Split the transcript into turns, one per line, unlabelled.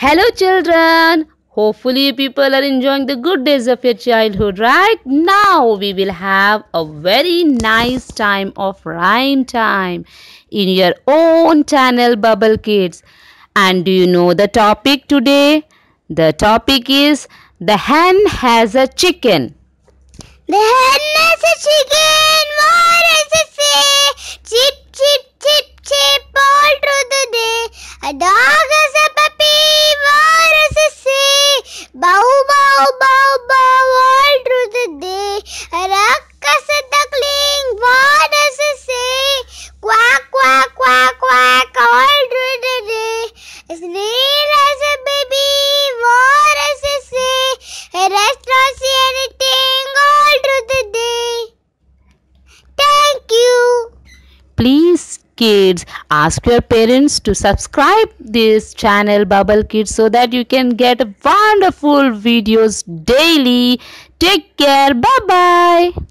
Hello children! Hopefully people are enjoying the good days of your childhood, right? Now we will have a very nice time of rhyme time in your own channel Bubble Kids. And do you know the topic today? The topic is The Hen Has a Chicken.
The hen has a chicken!
please kids ask your parents to subscribe this channel bubble kids so that you can get wonderful videos daily take care bye bye